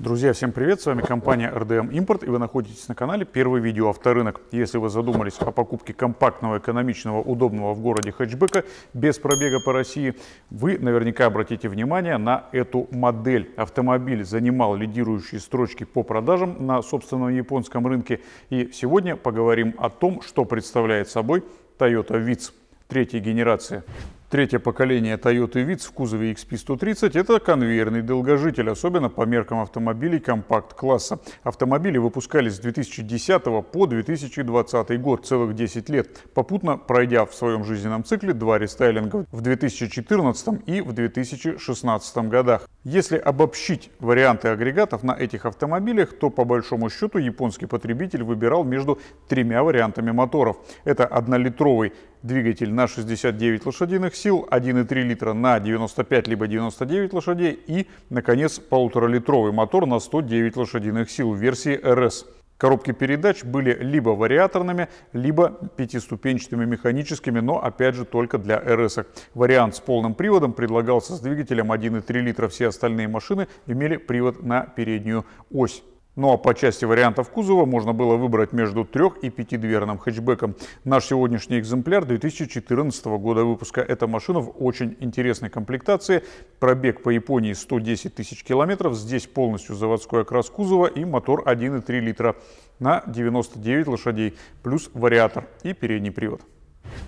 Друзья, всем привет! С вами компания RDM Import и вы находитесь на канале Первый видео авторынок. Если вы задумались о покупке компактного, экономичного, удобного в городе хэтчбека без пробега по России, вы наверняка обратите внимание на эту модель. Автомобиль занимал лидирующие строчки по продажам на собственном японском рынке. И сегодня поговорим о том, что представляет собой Toyota Vitz третьей генерации. Третье поколение Toyota Vitz в кузове XP130 – это конвейерный долгожитель, особенно по меркам автомобилей компакт-класса. Автомобили выпускались с 2010 по 2020 год, целых 10 лет, попутно пройдя в своем жизненном цикле два рестайлинга в 2014 и в 2016 годах. Если обобщить варианты агрегатов на этих автомобилях, то по большому счету японский потребитель выбирал между тремя вариантами моторов. Это 1-литровый двигатель на 69 лошадиных сил 1,3 литра на 95 либо 99 лошадей и, наконец, полуторалитровый мотор на 109 лошадиных сил в версии RS. Коробки передач были либо вариаторными, либо пятиступенчатыми механическими, но опять же только для rs -ок. Вариант с полным приводом предлагался с двигателем 1,3 литра. Все остальные машины имели привод на переднюю ось. Ну а по части вариантов кузова можно было выбрать между трех- и пятидверным хэтчбеком. Наш сегодняшний экземпляр 2014 года выпуска. Эта машина в очень интересной комплектации. Пробег по Японии 110 тысяч километров. Здесь полностью заводской окрас кузова и мотор 1,3 литра на 99 лошадей, плюс вариатор и передний привод.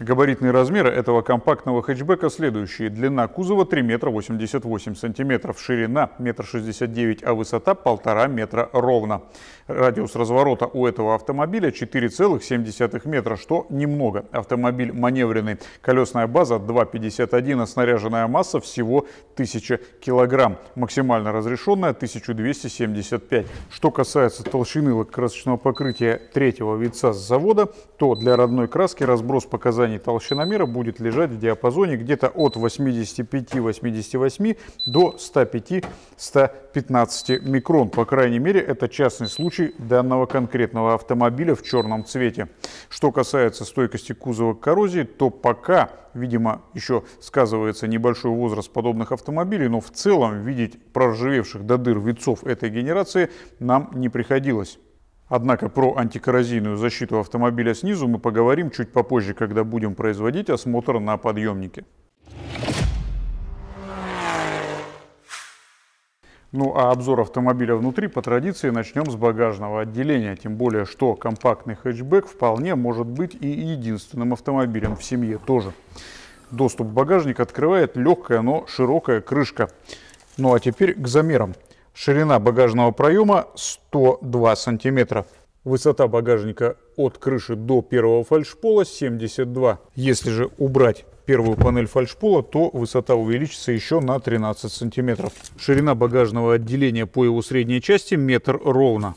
Габаритные размеры этого компактного хэтчбека следующие. Длина кузова 3 метра 88 сантиметров, ширина 1,69 метра, а высота 1,5 метра ровно. Радиус разворота у этого автомобиля 4,7 метра, что немного. Автомобиль маневренный. Колесная база 2,51, а снаряженная масса всего 1000 килограмм. Максимально разрешенная 1275. Что касается толщины лакокрасочного покрытия третьего вица с завода, то для родной краски разброс показаний толщиномера будет лежать в диапазоне где-то от 85-88 до 105-100 15 микрон. По крайней мере, это частный случай данного конкретного автомобиля в черном цвете. Что касается стойкости кузова к коррозии, то пока, видимо, еще сказывается небольшой возраст подобных автомобилей, но в целом видеть проржавевших до дыр вицов этой генерации нам не приходилось. Однако про антикоррозийную защиту автомобиля снизу мы поговорим чуть попозже, когда будем производить осмотр на подъемнике. Ну а обзор автомобиля внутри по традиции начнем с багажного отделения, тем более что компактный хэтчбэк вполне может быть и единственным автомобилем в семье тоже. Доступ в багажник открывает легкая, но широкая крышка. Ну а теперь к замерам. Ширина багажного проема 102 сантиметра. Высота багажника от крыши до первого фальшпола 72. Если же убрать первую панель фальшпола, то высота увеличится еще на 13 сантиметров. Ширина багажного отделения по его средней части метр ровно,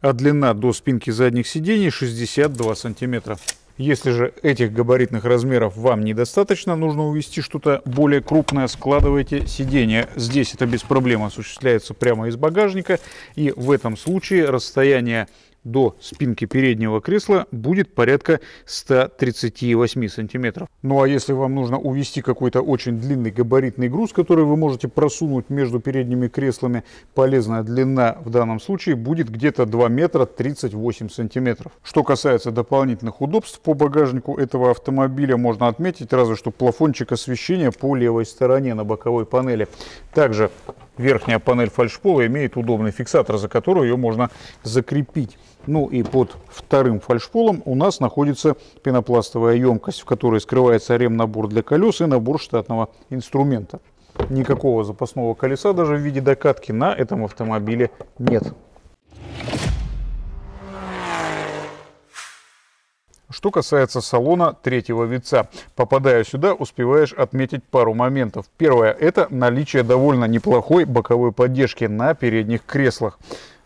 а длина до спинки задних сидений 62 сантиметра. Если же этих габаритных размеров вам недостаточно, нужно увести что-то более крупное, складывайте сиденье. Здесь это без проблем осуществляется прямо из багажника, и в этом случае расстояние до спинки переднего кресла будет порядка 138 сантиметров. Ну а если вам нужно увести какой-то очень длинный габаритный груз, который вы можете просунуть между передними креслами, полезная длина в данном случае будет где-то 2 метра 38 сантиметров. Что касается дополнительных удобств по багажнику этого автомобиля, можно отметить разве что плафончик освещения по левой стороне на боковой панели. Также верхняя панель фальшпола имеет удобный фиксатор, за который ее можно закрепить. Ну и под вторым фальшполом у нас находится пенопластовая емкость, в которой скрывается ремнабор для колес и набор штатного инструмента. Никакого запасного колеса даже в виде докатки на этом автомобиле нет. Что касается салона третьего вица, попадая сюда, успеваешь отметить пару моментов. Первое – это наличие довольно неплохой боковой поддержки на передних креслах.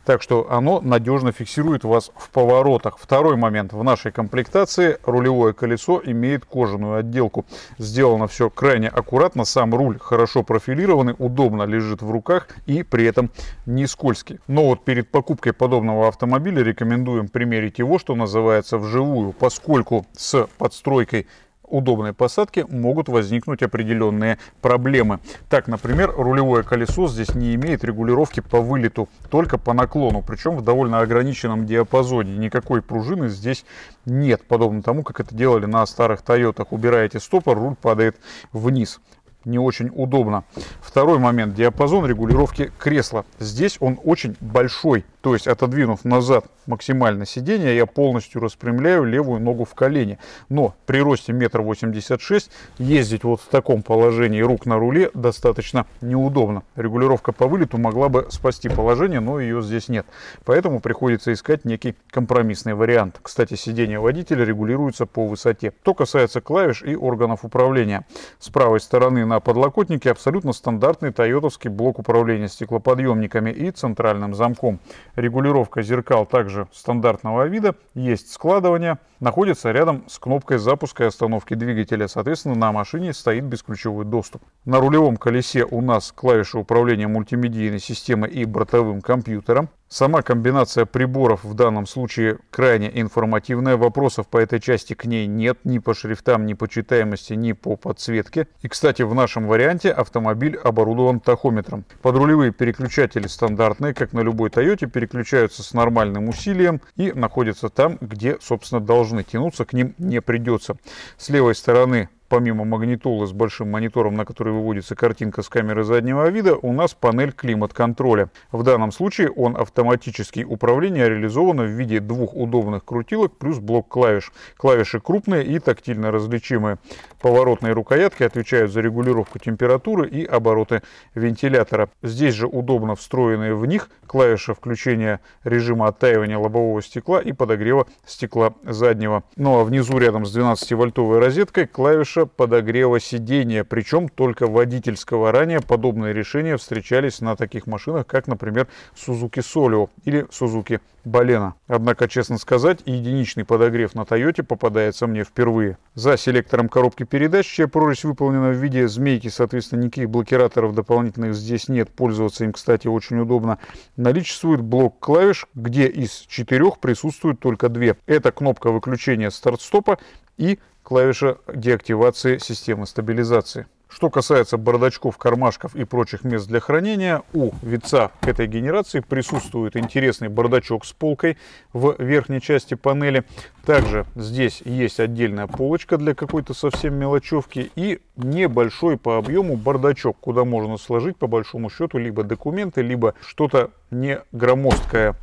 Так что оно надежно фиксирует вас в поворотах. Второй момент. В нашей комплектации рулевое колесо имеет кожаную отделку. Сделано все крайне аккуратно. Сам руль хорошо профилированный, удобно лежит в руках и при этом не скользкий. Но вот перед покупкой подобного автомобиля рекомендуем примерить его, что называется, вживую, поскольку с подстройкой удобной посадки могут возникнуть определенные проблемы. Так, например, рулевое колесо здесь не имеет регулировки по вылету, только по наклону, причем в довольно ограниченном диапазоне. Никакой пружины здесь нет, подобно тому, как это делали на старых Тойотах. Убираете стопор, руль падает вниз не очень удобно. Второй момент, диапазон регулировки кресла. Здесь он очень большой, то есть отодвинув назад максимально сиденье, я полностью распрямляю левую ногу в колени. Но при росте 1,86 м ездить вот в таком положении рук на руле достаточно неудобно. Регулировка по вылету могла бы спасти положение, но ее здесь нет. Поэтому приходится искать некий компромиссный вариант. Кстати, сиденье водителя регулируется по высоте. То касается клавиш и органов управления. С правой стороны на подлокотнике абсолютно стандартный тойотовский блок управления стеклоподъемниками и центральным замком. Регулировка зеркал также стандартного вида, есть складывание, находится рядом с кнопкой запуска и остановки двигателя. Соответственно, на машине стоит бесключевой доступ. На рулевом колесе у нас клавиши управления мультимедийной системой и бортовым компьютером. Сама комбинация приборов в данном случае крайне информативная. Вопросов по этой части к ней нет ни по шрифтам, ни по читаемости, ни по подсветке. И, кстати, в нашем варианте автомобиль оборудован тахометром. Подрулевые переключатели стандартные, как на любой Toyota, переключаются с нормальным усилием и находятся там, где, собственно, должны должны тянуться, к ним не придется. С левой стороны помимо магнитолы с большим монитором, на который выводится картинка с камеры заднего вида, у нас панель климат-контроля. В данном случае он автоматический. Управление реализовано в виде двух удобных крутилок плюс блок клавиш. Клавиши крупные и тактильно различимые. Поворотные рукоятки отвечают за регулировку температуры и обороты вентилятора. Здесь же удобно встроенные в них клавиши включения режима оттаивания лобового стекла и подогрева стекла заднего. Ну а внизу рядом с 12-вольтовой розеткой клавиша клавиша подогрева сидения, причем только водительского. Ранее подобные решения встречались на таких машинах, как, например, Suzuki Solio или Suzuki Balena. Однако, честно сказать, единичный подогрев на Toyota попадается мне впервые. За селектором коробки передач, чья прорезь выполнена в виде змейки, соответственно, никаких блокираторов дополнительных здесь нет. Пользоваться им, кстати, очень удобно. Наличествует блок клавиш, где из четырех присутствуют только две. Это кнопка выключения старт-стопа и клавиша деактивации системы стабилизации. Что касается бардачков, кармашков и прочих мест для хранения, у вица этой генерации присутствует интересный бардачок с полкой в верхней части панели. Также здесь есть отдельная полочка для какой-то совсем мелочевки и небольшой по объему бардачок, куда можно сложить по большому счету либо документы, либо что-то не громоздкое.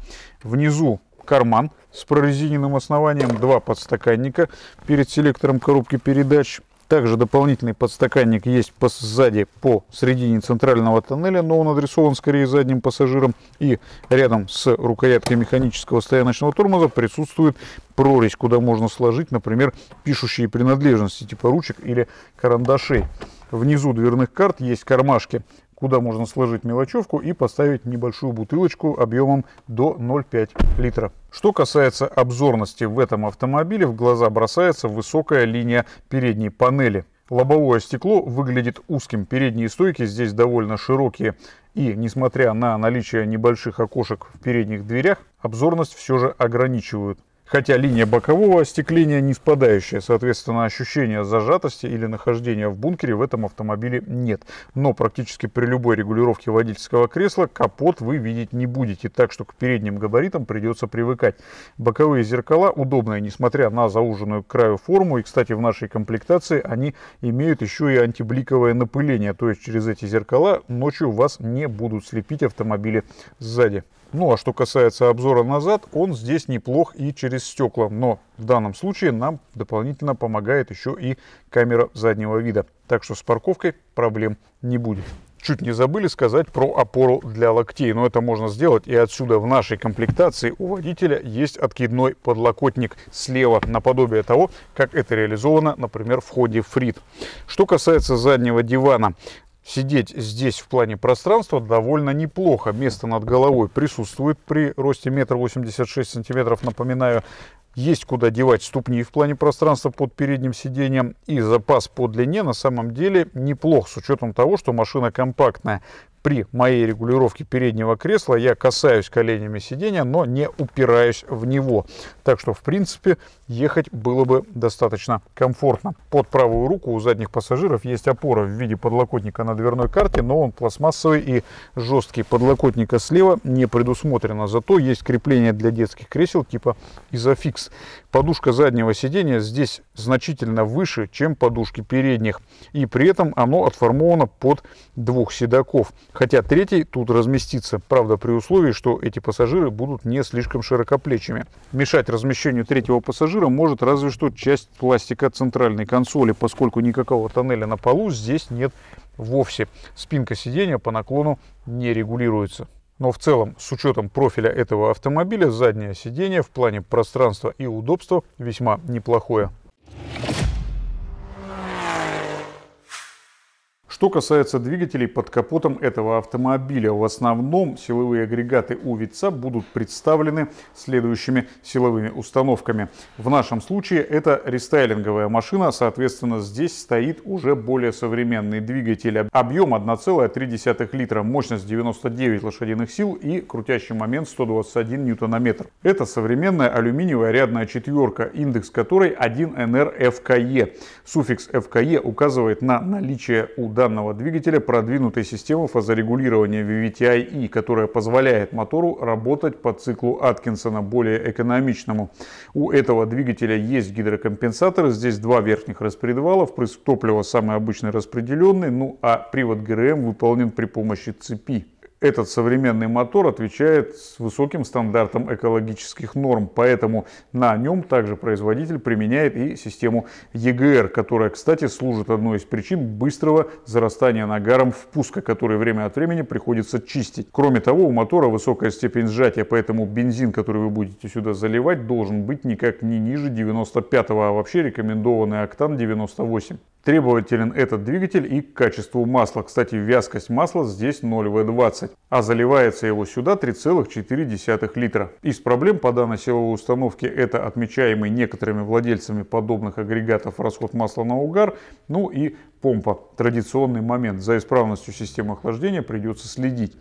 Внизу карман с прорезиненным основанием, два подстаканника перед селектором коробки передач. Также дополнительный подстаканник есть по, сзади по середине центрального тоннеля, но он адресован скорее задним пассажирам. И рядом с рукояткой механического стояночного тормоза присутствует прорезь, куда можно сложить, например, пишущие принадлежности типа ручек или карандашей. Внизу дверных карт есть кармашки куда можно сложить мелочевку и поставить небольшую бутылочку объемом до 0,5 литра. Что касается обзорности в этом автомобиле, в глаза бросается высокая линия передней панели. Лобовое стекло выглядит узким, передние стойки здесь довольно широкие. И, несмотря на наличие небольших окошек в передних дверях, обзорность все же ограничивают хотя линия бокового остекления не спадающая, соответственно, ощущения зажатости или нахождения в бункере в этом автомобиле нет. Но практически при любой регулировке водительского кресла капот вы видеть не будете, так что к передним габаритам придется привыкать. Боковые зеркала удобные, несмотря на зауженную к краю форму, и, кстати, в нашей комплектации они имеют еще и антибликовое напыление, то есть через эти зеркала ночью вас не будут слепить автомобили сзади. Ну а что касается обзора назад, он здесь неплох и через стекла, но в данном случае нам дополнительно помогает еще и камера заднего вида. Так что с парковкой проблем не будет. Чуть не забыли сказать про опору для локтей, но это можно сделать и отсюда в нашей комплектации у водителя есть откидной подлокотник слева, наподобие того, как это реализовано, например, в ходе фрит. Что касается заднего дивана, Сидеть здесь в плане пространства довольно неплохо. Место над головой присутствует при росте 1,86 см, напоминаю. Есть куда девать ступни в плане пространства под передним сиденьем и запас по длине на самом деле неплох с учетом того, что машина компактная при моей регулировке переднего кресла я касаюсь коленями сидения, но не упираюсь в него. Так что, в принципе, ехать было бы достаточно комфортно. Под правую руку у задних пассажиров есть опора в виде подлокотника на дверной карте, но он пластмассовый и жесткий. Подлокотника слева не предусмотрено, зато есть крепление для детских кресел типа Isofix. Подушка заднего сидения здесь значительно выше, чем подушки передних, и при этом оно отформовано под двух седаков хотя третий тут разместится, правда при условии, что эти пассажиры будут не слишком широкоплечими. Мешать размещению третьего пассажира может разве что часть пластика центральной консоли, поскольку никакого тоннеля на полу здесь нет вовсе. Спинка сидения по наклону не регулируется. Но в целом, с учетом профиля этого автомобиля, заднее сиденье в плане пространства и удобства весьма неплохое. Что касается двигателей под капотом этого автомобиля, в основном силовые агрегаты у Витца будут представлены следующими силовыми установками. В нашем случае это рестайлинговая машина, соответственно здесь стоит уже более современный двигатель. Объем 1,3 литра, мощность 99 лошадиных сил и крутящий момент 121 ньютонометр. Это современная алюминиевая рядная четверка, индекс которой 1NRFKE. Суффикс FKE указывает на наличие удара данного двигателя продвинутая система фазорегулирования VVTi-E, которая позволяет мотору работать по циклу Аткинсона более экономичному. У этого двигателя есть гидрокомпенсаторы, здесь два верхних распредвала, впрыск топлива самый обычный распределенный, ну а привод ГРМ выполнен при помощи цепи этот современный мотор отвечает с высоким стандартам экологических норм, поэтому на нем также производитель применяет и систему ЕГР, которая, кстати, служит одной из причин быстрого зарастания нагаром впуска, который время от времени приходится чистить. Кроме того, у мотора высокая степень сжатия, поэтому бензин, который вы будете сюда заливать, должен быть никак не ниже 95, а вообще рекомендованный октан 98. Требователен этот двигатель и к качеству масла. Кстати, вязкость масла здесь 0В20. 20, а заливается его сюда 3,4 литра. Из проблем по данной силовой установке это отмечаемый некоторыми владельцами подобных агрегатов расход масла на угар, ну и помпа. Традиционный момент. За исправностью системы охлаждения придется следить.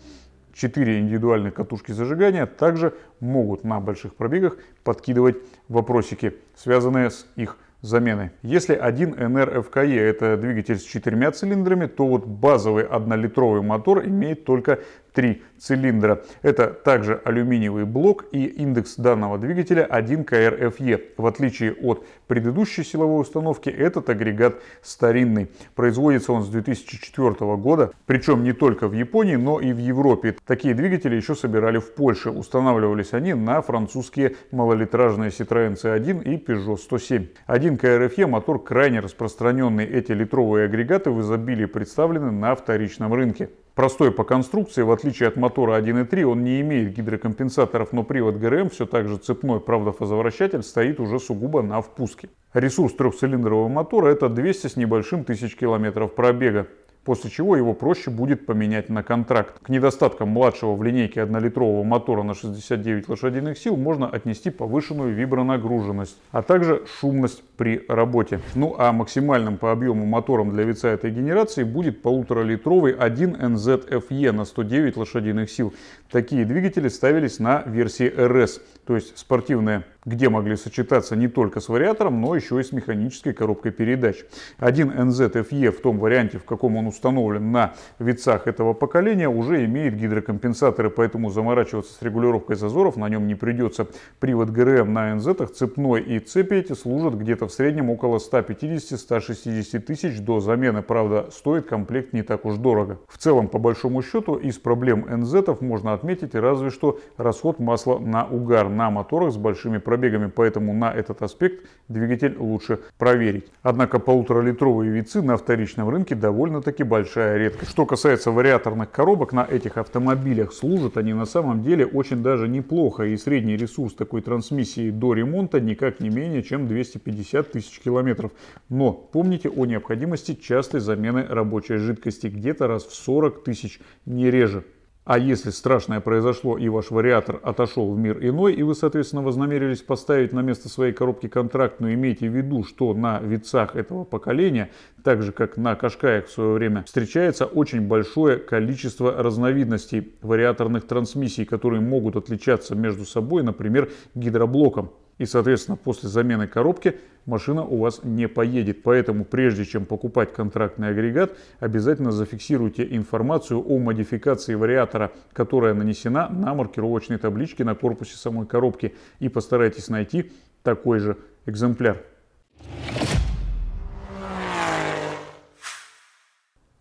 Четыре индивидуальные катушки зажигания также могут на больших пробегах подкидывать вопросики, связанные с их замены. Если один NRFKE это двигатель с четырьмя цилиндрами, то вот базовый однолитровый мотор имеет только три цилиндра. Это также алюминиевый блок и индекс данного двигателя 1КРФЕ. В отличие от предыдущей силовой установки, этот агрегат старинный. Производится он с 2004 года, причем не только в Японии, но и в Европе. Такие двигатели еще собирали в Польше. Устанавливались они на французские малолитражные Citroёn C1 и Peugeot 107. 1КРФЕ мотор крайне распространенный. Эти литровые агрегаты в изобилии представлены на вторичном рынке простой по конструкции, в отличие от мотора 1.3, он не имеет гидрокомпенсаторов, но привод ГРМ все так же цепной, правда фазовращатель, стоит уже сугубо на впуске. Ресурс трехцилиндрового мотора это 200 с небольшим тысяч километров пробега после чего его проще будет поменять на контракт. К недостаткам младшего в линейке 1-литрового мотора на 69 лошадиных сил можно отнести повышенную вибронагруженность, а также шумность при работе. Ну а максимальным по объему мотором для вица этой генерации будет полуторалитровый 1NZFE на 109 лошадиных сил. Такие двигатели ставились на версии RS, то есть спортивная где могли сочетаться не только с вариатором, но еще и с механической коробкой передач. Один NZFE в том варианте, в каком он установлен на вицах этого поколения, уже имеет гидрокомпенсаторы, поэтому заморачиваться с регулировкой зазоров на нем не придется. Привод ГРМ на NZ цепной и цепи эти служат где-то в среднем около 150-160 тысяч до замены. Правда, стоит комплект не так уж дорого. В целом, по большому счету, из проблем NZ можно отметить разве что расход масла на угар на моторах с большими пробегами пробегами, поэтому на этот аспект двигатель лучше проверить. Однако полуторалитровые вицы на вторичном рынке довольно-таки большая редкость. Что касается вариаторных коробок, на этих автомобилях служат они на самом деле очень даже неплохо, и средний ресурс такой трансмиссии до ремонта никак не менее чем 250 тысяч километров. Но помните о необходимости частой замены рабочей жидкости где-то раз в 40 тысяч, не реже. А если страшное произошло и ваш вариатор отошел в мир иной, и вы, соответственно, вознамерились поставить на место своей коробки контракт, но имейте в виду, что на вицах этого поколения, так же как на Кашкаях в свое время, встречается очень большое количество разновидностей вариаторных трансмиссий, которые могут отличаться между собой, например, гидроблоком. И, соответственно, после замены коробки машина у вас не поедет. Поэтому, прежде чем покупать контрактный агрегат, обязательно зафиксируйте информацию о модификации вариатора, которая нанесена на маркировочной табличке на корпусе самой коробки. И постарайтесь найти такой же экземпляр.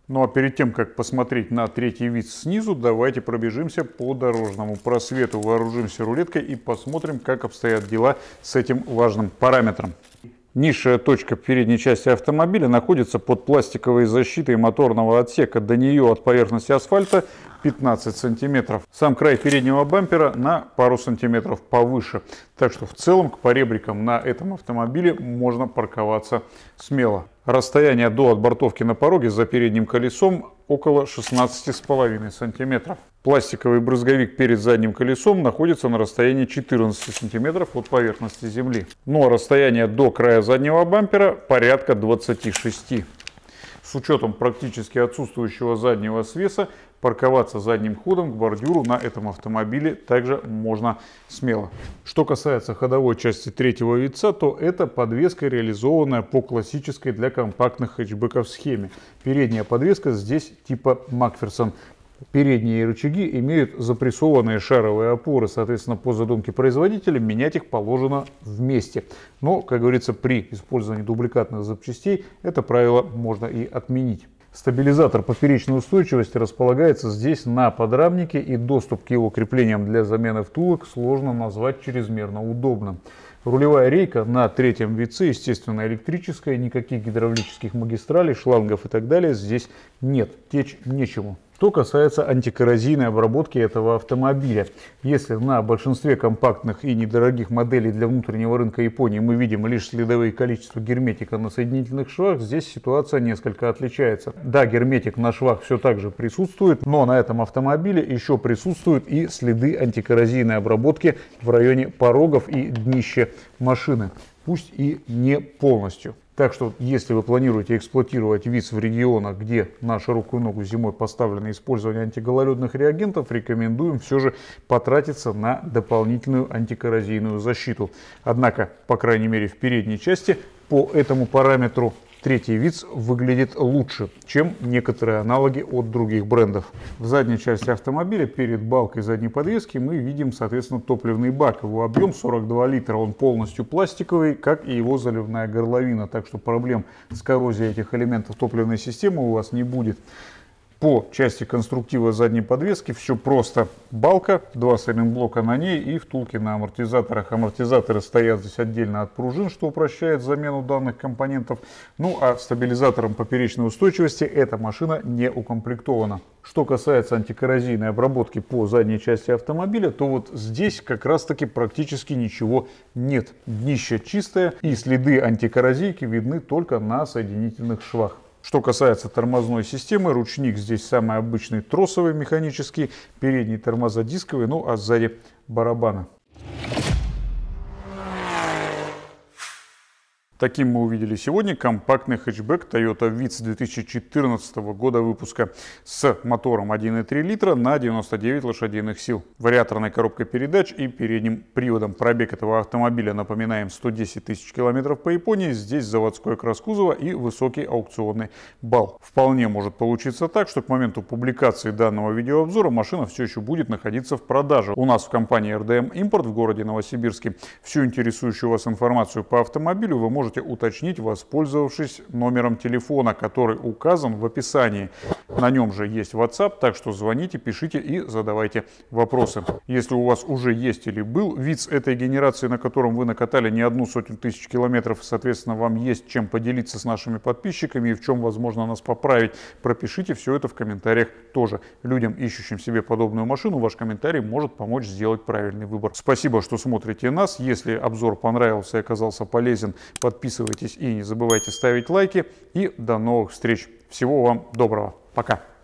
Ну а перед тем, как посмотреть на третий вид снизу, давайте пробежимся по дорожному просвету, вооружимся рулеткой и посмотрим, как обстоят дела с этим важным параметром. Низшая точка передней части автомобиля находится под пластиковой защитой моторного отсека. До нее от поверхности асфальта 15 сантиметров. Сам край переднего бампера на пару сантиметров повыше. Так что в целом к поребрикам на этом автомобиле можно парковаться смело. Расстояние до отбортовки на пороге за передним колесом около 16,5 см. Пластиковый брызговик перед задним колесом находится на расстоянии 14 см от поверхности земли. Но расстояние до края заднего бампера порядка 26 см с учетом практически отсутствующего заднего свеса, парковаться задним ходом к бордюру на этом автомобиле также можно смело. Что касается ходовой части третьего вица, то это подвеска, реализованная по классической для компактных хэтчбеков схеме. Передняя подвеска здесь типа Макферсон передние рычаги имеют запрессованные шаровые опоры, соответственно, по задумке производителя менять их положено вместе. Но, как говорится, при использовании дубликатных запчастей это правило можно и отменить. Стабилизатор поперечной устойчивости располагается здесь на подрамнике и доступ к его креплениям для замены втулок сложно назвать чрезмерно удобным. Рулевая рейка на третьем вице, естественно, электрическая, никаких гидравлических магистралей, шлангов и так далее здесь нет, течь нечему. Что касается антикоррозийной обработки этого автомобиля, если на большинстве компактных и недорогих моделей для внутреннего рынка Японии мы видим лишь следовые количества герметика на соединительных швах, здесь ситуация несколько отличается. Да, герметик на швах все так же присутствует, но на этом автомобиле еще присутствуют и следы антикоррозийной обработки в районе порогов и днища машины пусть и не полностью. Так что, если вы планируете эксплуатировать виз в регионах, где наша руку и ногу зимой поставлено использование антигололедных реагентов, рекомендуем все же потратиться на дополнительную антикоррозийную защиту. Однако, по крайней мере, в передней части по этому параметру Третий виц выглядит лучше, чем некоторые аналоги от других брендов. В задней части автомобиля перед балкой задней подвески мы видим, соответственно, топливный бак. Его объем 42 литра, он полностью пластиковый, как и его заливная горловина. Так что проблем с коррозией этих элементов топливной системы у вас не будет. По части конструктива задней подвески все просто. Балка, два сайлентблока на ней и втулки на амортизаторах. Амортизаторы стоят здесь отдельно от пружин, что упрощает замену данных компонентов. Ну а стабилизатором поперечной устойчивости эта машина не укомплектована. Что касается антикоррозийной обработки по задней части автомобиля, то вот здесь как раз таки практически ничего нет. Днище чистое и следы антикоррозийки видны только на соединительных швах. Что касается тормозной системы, ручник здесь самый обычный тросовый механический, передние тормоза дисковые, ну а сзади барабана. Таким мы увидели сегодня компактный хэтчбэк Toyota Vitz 2014 года выпуска с мотором 1,3 литра на 99 лошадиных сил, вариаторной коробкой передач и передним приводом. Пробег этого автомобиля, напоминаем, 110 тысяч километров по Японии. Здесь заводской кросс кузова и высокий аукционный балл. Вполне может получиться так, что к моменту публикации данного видеообзора машина все еще будет находиться в продаже. У нас в компании RDM Import в городе Новосибирске. Всю интересующую вас информацию по автомобилю вы можете можете уточнить, воспользовавшись номером телефона, который указан в описании. На нем же есть WhatsApp, так что звоните, пишите и задавайте вопросы. Если у вас уже есть или был вид с этой генерации, на котором вы накатали не одну сотню тысяч километров, соответственно, вам есть чем поделиться с нашими подписчиками и в чем, возможно, нас поправить, пропишите все это в комментариях тоже. Людям, ищущим себе подобную машину, ваш комментарий может помочь сделать правильный выбор. Спасибо, что смотрите нас. Если обзор понравился и оказался полезен, подписывайтесь подписывайтесь и не забывайте ставить лайки. И до новых встреч. Всего вам доброго. Пока.